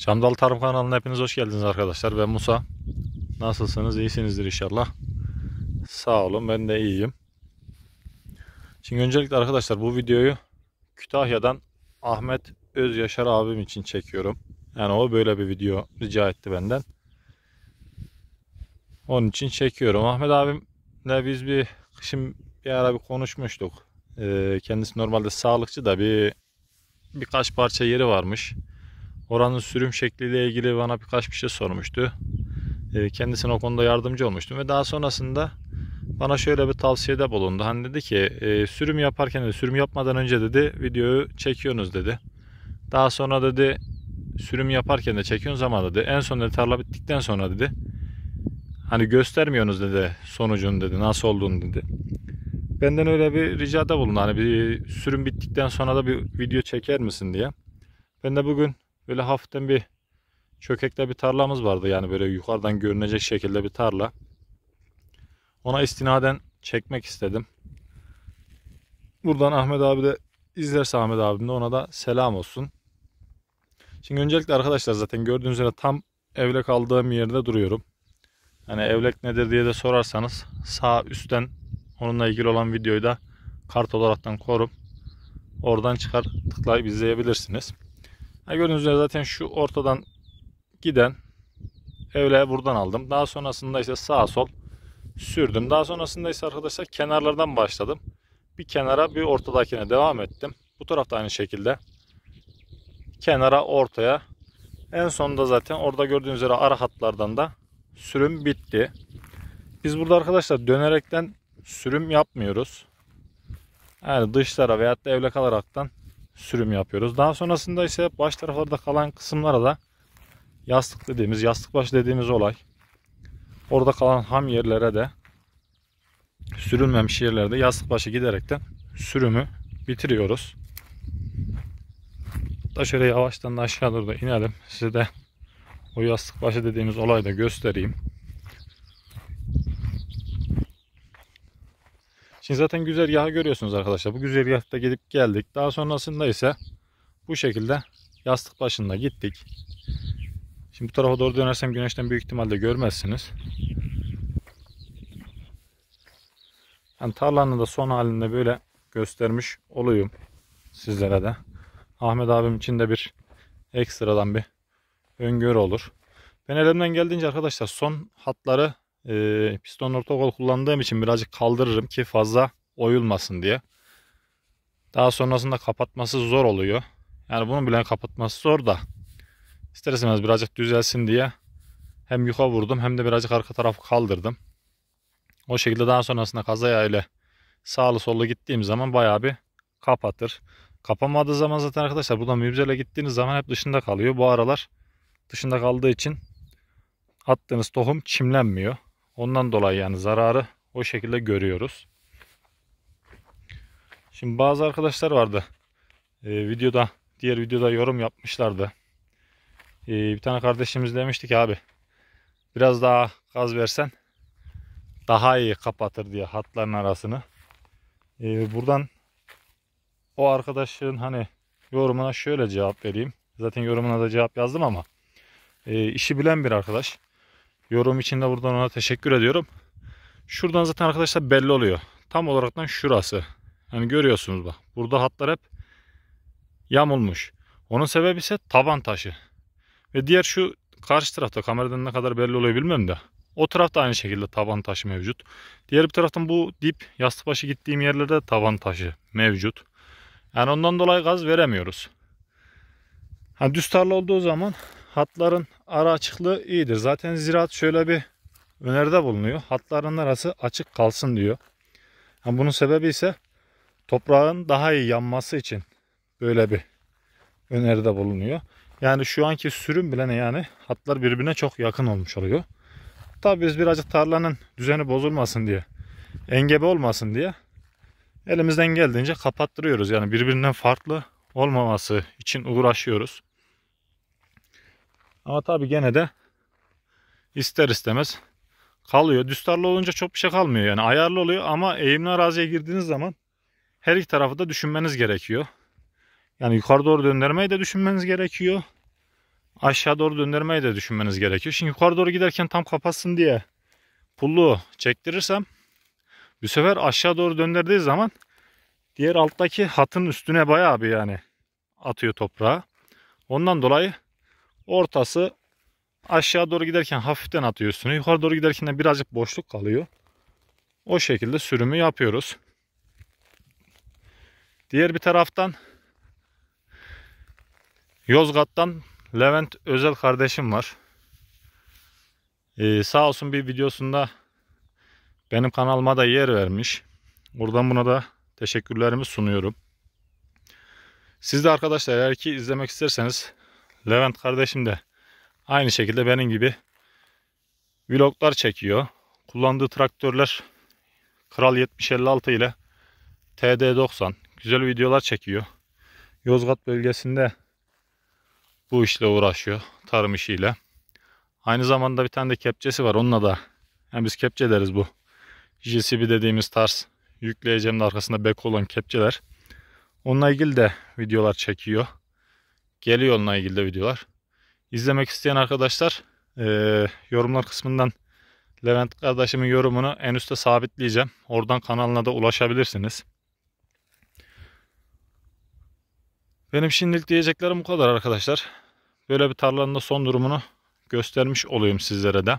Çamdal Tarım kanalına hepiniz hoş geldiniz arkadaşlar. Ben Musa. Nasılsınız? İyisinizdir inşallah. Sağ olun ben de iyiyim. Şimdi öncelikle arkadaşlar bu videoyu Kütahya'dan Ahmet Öz Yaşar abim için çekiyorum. Yani o böyle bir video rica etti benden. Onun için çekiyorum. Ahmet abimle biz bir kışın bir ara bir konuşmuştuk. Ee, kendisi normalde sağlıkçı da bir birkaç parça yeri varmış. Oranın sürüm şekliyle ilgili bana birkaç bir şey sormuştu. Ee, kendisine o konuda yardımcı olmuştum ve daha sonrasında bana şöyle bir tavsiyede bulundu. Hani dedi ki ee, sürüm yaparken dedi, sürüm yapmadan önce dedi videoyu çekiyorsunuz dedi. Daha sonra dedi sürüm yaparken de çekiyorsun ama dedi en son dedi, tarla bittikten sonra dedi hani göstermiyorsunuz dedi sonucun dedi nasıl olduğunu dedi. Benden öyle bir ricada bulundu hani bir sürüm bittikten sonra da bir video çeker misin diye. Ben de bugün Böyle hafiften bir çökekte bir tarlamız vardı. Yani böyle yukarıdan görünecek şekilde bir tarla. Ona istinaden çekmek istedim. Buradan Ahmet abi de izlerse Ahmet abim de ona da selam olsun. Şimdi öncelikle arkadaşlar zaten gördüğünüz üzere tam evlek aldığım yerde duruyorum. Hani evlek nedir diye de sorarsanız sağ üstten onunla ilgili olan videoyu da kart olaraktan korup oradan çıkar tıklayıp izleyebilirsiniz. Ha, gördüğünüz üzere zaten şu ortadan giden evle buradan aldım. Daha sonrasında ise sağ sol sürdüm. Daha sonrasında ise arkadaşlar kenarlardan başladım. Bir kenara bir ortadakine devam ettim. Bu tarafta aynı şekilde. Kenara ortaya. En sonunda zaten orada gördüğünüz üzere ara hatlardan da sürüm bitti. Biz burada arkadaşlar dönerekten sürüm yapmıyoruz. Yani dışlara veyahut da evle kalaraktan sürüm yapıyoruz. Daha sonrasında ise baş taraflarda kalan kısımlara da yastık dediğimiz, yastık başı dediğimiz olay. Orada kalan ham yerlere de sürülmemiş yerlerde yastık başı giderekten sürümü bitiriyoruz. Da şöyle yavaştan da aşağı doğru da inelim. Size de o yastık başı dediğimiz olayı da göstereyim. Şimdi zaten güzergahı görüyorsunuz arkadaşlar. Bu güzergahta gidip geldik. Daha sonrasında ise bu şekilde yastık başında gittik. Şimdi bu tarafa doğru dönersem güneşten büyük ihtimalle görmezsiniz. Yani tarlanın da son halinde böyle göstermiş olayım sizlere de. Ahmet abim için de bir ekstradan bir öngörü olur. Ben elimden geldiğince arkadaşlar son hatları e, piston ortakol kullandığım için birazcık kaldırırım ki fazla oyulmasın diye. Daha sonrasında kapatması zor oluyor. Yani bunu bilen kapatması zor da isterseniz birazcık düzelsin diye hem yuka vurdum hem de birazcık arka tarafı kaldırdım. O şekilde daha sonrasında kazaya ile sağlı sollu gittiğim zaman bayağı bir kapatır. Kapanmadığı zaman zaten arkadaşlar buradan mübzele gittiğiniz zaman hep dışında kalıyor. Bu aralar dışında kaldığı için attığınız tohum çimlenmiyor. Ondan dolayı yani zararı o şekilde görüyoruz. Şimdi bazı arkadaşlar vardı. Ee, videoda diğer videoda yorum yapmışlardı. Ee, bir tane kardeşimiz demişti ki abi biraz daha gaz versen daha iyi kapatır diye hatların arasını. Ee, buradan o arkadaşın hani yorumuna şöyle cevap vereyim. Zaten yorumuna da cevap yazdım ama e, işi bilen bir arkadaş. Yorum için de buradan ona teşekkür ediyorum. Şuradan zaten arkadaşlar belli oluyor. Tam olarak da şurası. Yani görüyorsunuz bak. Burada hatlar hep yamulmuş. Onun sebebi ise taban taşı. Ve diğer şu karşı tarafta kameradan ne kadar belli oluyor bilmem de. O tarafta aynı şekilde taban taşı mevcut. Diğer bir taraftan bu dip başı gittiğim yerlerde taban taşı mevcut. Yani ondan dolayı gaz veremiyoruz. Ha, düz tarla olduğu zaman hatların ara açıklığı iyidir. Zaten ziraat şöyle bir öneride bulunuyor. Hatların arası açık kalsın diyor. Yani bunun sebebi ise toprağın daha iyi yanması için böyle bir öneride bulunuyor. Yani şu anki sürüm bile ne yani hatlar birbirine çok yakın olmuş oluyor. Tabi biz birazcık tarlanın düzeni bozulmasın diye, engebe olmasın diye elimizden geldiğince kapattırıyoruz. Yani birbirinden farklı olmaması için uğraşıyoruz. Ama tabi gene de ister istemez kalıyor. Düstarlı olunca çok bir şey kalmıyor yani ayarlı oluyor ama eğimli araziye girdiğiniz zaman her iki tarafı da düşünmeniz gerekiyor. Yani yukarı doğru döndürmeyi de düşünmeniz gerekiyor. Aşağı doğru döndürmeyi de düşünmeniz gerekiyor. Şimdi yukarı doğru giderken tam kapatsın diye pullu çektirirsem bu sefer aşağı doğru döndürdüğü zaman diğer alttaki hatın üstüne bayağı bir yani atıyor toprağa. Ondan dolayı Ortası aşağı doğru giderken hafiften atıyorsun. Yukarı doğru giderken de birazcık boşluk kalıyor. O şekilde sürümü yapıyoruz. Diğer bir taraftan Yozgat'tan Levent Özel kardeşim var. Ee, sağ olsun bir videosunda benim kanalıma da yer vermiş. Buradan buna da teşekkürlerimi sunuyorum. Siz de arkadaşlar eğer ki izlemek isterseniz Levent kardeşim de aynı şekilde benim gibi vloglar çekiyor. Kullandığı traktörler Kral 7056 ile TD90 güzel videolar çekiyor. Yozgat bölgesinde bu işle uğraşıyor. Tarım işiyle. Aynı zamanda bir tane de kepçesi var. Onunla da yani biz kepçe deriz bu. JCB dediğimiz tarz yükleyeceğimin arkasında bek olan kepçeler. Onunla ilgili de videolar çekiyor geliyor onunla ilgili de videolar. İzlemek isteyen arkadaşlar e, yorumlar kısmından Levent kardeşimin yorumunu en üstte sabitleyeceğim. Oradan kanalına da ulaşabilirsiniz. Benim şimdilik diyeceklerim bu kadar arkadaşlar. Böyle bir tarlanın da son durumunu göstermiş olayım sizlere de.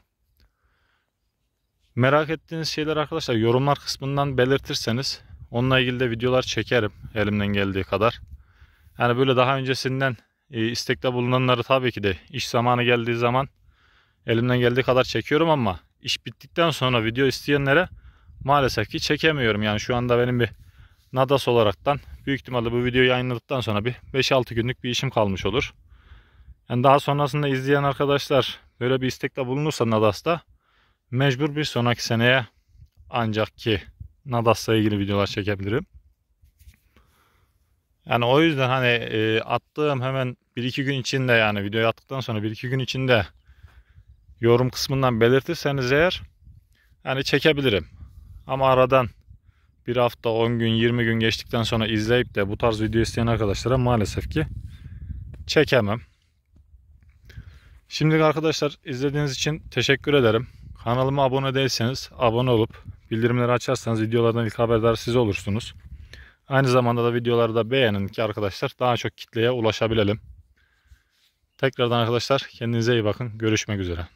Merak ettiğiniz şeyler arkadaşlar yorumlar kısmından belirtirseniz onunla ilgili de videolar çekerim elimden geldiği kadar. Yani böyle daha öncesinden e, istekte bulunanları tabii ki de iş zamanı geldiği zaman elimden geldiği kadar çekiyorum ama iş bittikten sonra video isteyenlere maalesef ki çekemiyorum. Yani şu anda benim bir Nadas olaraktan büyük ihtimalle bu videoyu yayınladıktan sonra bir 5-6 günlük bir işim kalmış olur. Yani daha sonrasında izleyen arkadaşlar böyle bir istekte bulunursa Nadas'ta mecbur bir sonraki seneye ancak ki Nadas'la ilgili videolar çekebilirim. Yani o yüzden hani e, attığım hemen bir iki gün içinde yani videoyu attıktan sonra bir iki gün içinde yorum kısmından belirtirseniz eğer yani çekebilirim. Ama aradan bir hafta 10 gün 20 gün geçtikten sonra izleyip de bu tarz video isteyen arkadaşlara maalesef ki çekemem. Şimdilik arkadaşlar izlediğiniz için teşekkür ederim. Kanalıma abone değilseniz abone olup bildirimleri açarsanız videolardan ilk haberdar siz olursunuz. Aynı zamanda da videoları da beğenin ki arkadaşlar daha çok kitleye ulaşabilelim. Tekrardan arkadaşlar kendinize iyi bakın. Görüşmek üzere.